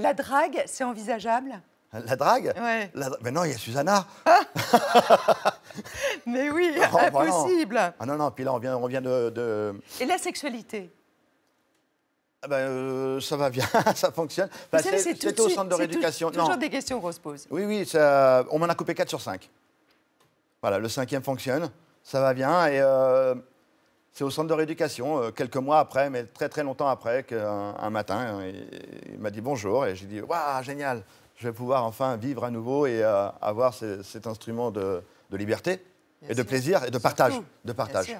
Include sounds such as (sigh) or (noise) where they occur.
La drague, c'est envisageable la drague Oui. Mais non, il y a Susanna. Ah! (laughs) Mais oui, (laughs) oh, impossible. non. Ah non, non, puis là, on vient, on vient de, Et la sexualité ah ben, euh, ça va bien, (laughs) ça fonctionne. Bah, c'est au centre de rééducation. C'est toujours des questions qu'on se pose. Oui, oui, ça, on m'en a coupé 4 sur 5. Voilà, le cinquième fonctionne, ça va bien. Et euh, c'est au centre de rééducation, euh, quelques mois après, mais très très longtemps après, qu'un matin, hein, il m'a dit bonjour et j'ai dit waouh, génial, je vais pouvoir enfin vivre à nouveau et euh, avoir cet instrument de, liberté et de plaisir et de partage. De partage.